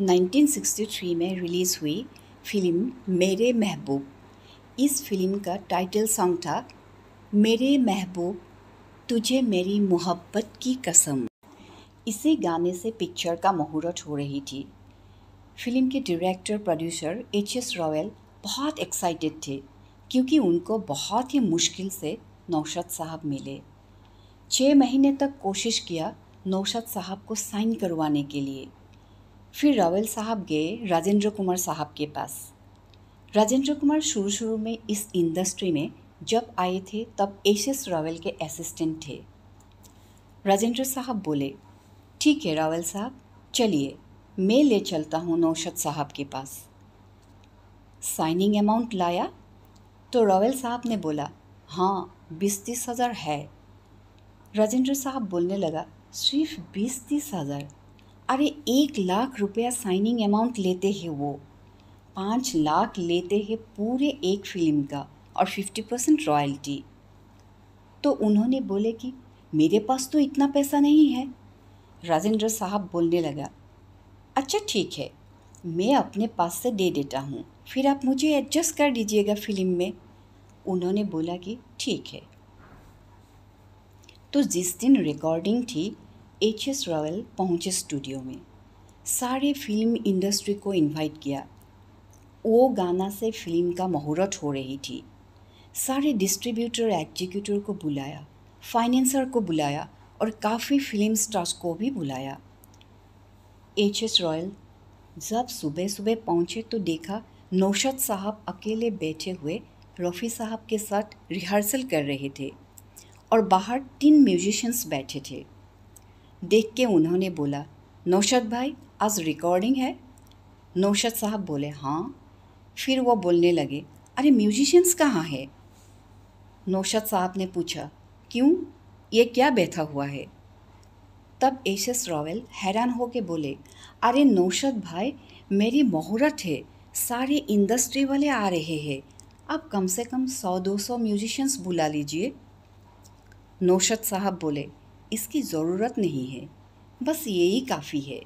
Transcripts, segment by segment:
1963 में रिलीज़ हुई फिल्म मेरे महबूब इस फिल्म का टाइटल सॉन्ग था मेरे महबूब तुझे मेरी मोहब्बत की कसम इसी गाने से पिक्चर का मुहूर्त हो रही थी फिल्म के director producer H S Royal बहुत एक्साइटेड थे क्योंकि उनको बहुत ही मुश्किल से नौशद साहब मिले छः महीने तक कोशिश किया नौशद साहब को साइन करवाने के लिए फिर रावल साहब गए राजेंद्र कुमार साहब के पास राजेंद्र कुमार शुरू शुरू में इस इंडस्ट्री में जब आए थे तब एस एस रावल के असिस्टेंट थे राजेंद्र साहब बोले ठीक है रावल साहब चलिए मैं ले चलता हूँ नौशद साहब के पास साइनिंग अमाउंट लाया तो रावल साहब ने बोला हाँ बीस तीस हज़ार है राजेंद्र साहब बोलने लगा सिर्फ बीस तीस हज़ार अरे एक लाख रुपया साइनिंग अमाउंट लेते हैं वो पाँच लाख लेते हैं पूरे एक फिल्म का और फिफ्टी परसेंट रॉयल्टी तो उन्होंने बोले कि मेरे पास तो इतना पैसा नहीं है राजेंद्र साहब बोलने लगा अच्छा ठीक है मैं अपने पास से दे देता हूँ फिर आप मुझे एडजस्ट कर दीजिएगा फिल्म में उन्होंने बोला कि ठीक है तो जिस दिन रिकॉर्डिंग थी एच एस रॉयल पहुँचे स्टूडियो में सारे फिल्म इंडस्ट्री को इनवाइट किया वो गाना से फिल्म का मुहूर्त हो रही थी सारे डिस्ट्रीब्यूटर एग्जीक्यूटर को बुलाया फाइनेंसर को बुलाया और काफ़ी फिल्म स्टार्स को भी बुलाया एच एस रॉयल जब सुबह सुबह पहुँचे तो देखा नौशद साहब अकेले बैठे हुए रफ़ी साहब के साथ रिहर्सल कर रहे थे और बाहर तीन म्यूजिशंस बैठे थे देख के उन्होंने बोला नौशद भाई आज रिकॉर्डिंग है नौशद साहब बोले हाँ फिर वो बोलने लगे अरे म्यूजिशियंस कहाँ है नौशद साहब ने पूछा क्यों ये क्या बैठा हुआ है तब एस रॉवेल हैरान हो के बोले अरे नौशद भाई मेरी मोहरत है सारे इंडस्ट्री वाले आ रहे हैं आप कम से कम सौ दो सौ म्यूजिशंस बुला लीजिए नौशद साहब बोले इसकी ज़रूरत नहीं है बस यही काफ़ी है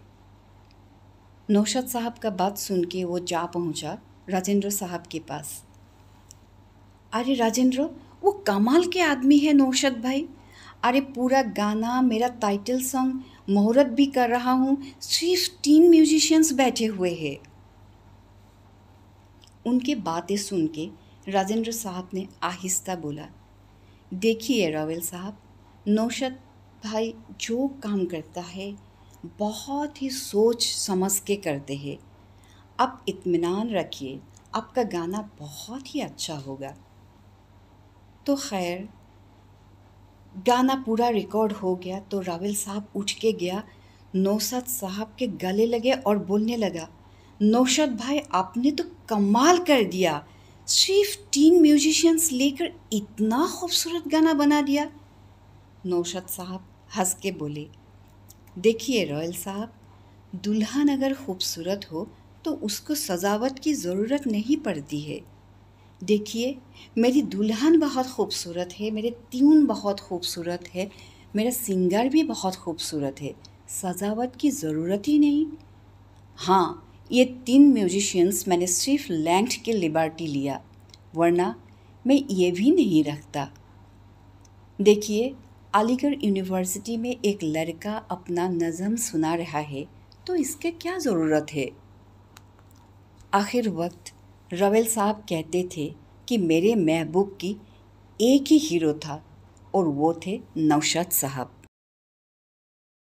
नौशद साहब का बात सुन के वो जा पहुंचा राजेंद्र साहब के पास अरे राजेंद्र वो कमाल के आदमी है नौशद भाई अरे पूरा गाना मेरा टाइटल सॉन्ग मुहूर्त भी कर रहा हूँ सिर्फ तीन म्यूजिशियंस बैठे हुए हैं उनके बातें सुन के राजेंद्र साहब ने आहिस्ता बोला देखिए रावल साहब नौशद भाई जो काम करता है बहुत ही सोच समझ के करते हैं आप इत्मीनान रखिए आपका गाना बहुत ही अच्छा होगा तो खैर गाना पूरा रिकॉर्ड हो गया तो रावल साहब उठ के गया नौसद साहब के गले लगे और बोलने लगा नौशद भाई आपने तो कमाल कर दिया सिर्फ तीन म्यूजिशियंस लेकर इतना खूबसूरत गाना बना दिया नौशद साहब हंस के बोले देखिए रॉयल साहब दुल्हन अगर खूबसूरत हो तो उसको सजावट की ज़रूरत नहीं पड़ती है देखिए मेरी दुल्हन बहुत खूबसूरत है मेरे त्यून बहुत खूबसूरत है मेरा सिंगर भी बहुत खूबसूरत है सजावट की ज़रूरत ही नहीं हाँ ये तीन म्यूजिशियंस मैंने सिर्फ लैंड के लिबर्टी लिया वरना मैं ये भी नहीं रखता देखिए अलीगढ़ यूनिवर्सिटी में एक लड़का अपना नज़म सुना रहा है तो इसके क्या ज़रूरत है आखिर वक्त रवेल साहब कहते थे कि मेरे महबूब की एक ही हीरो था और वो थे नौशाद साहब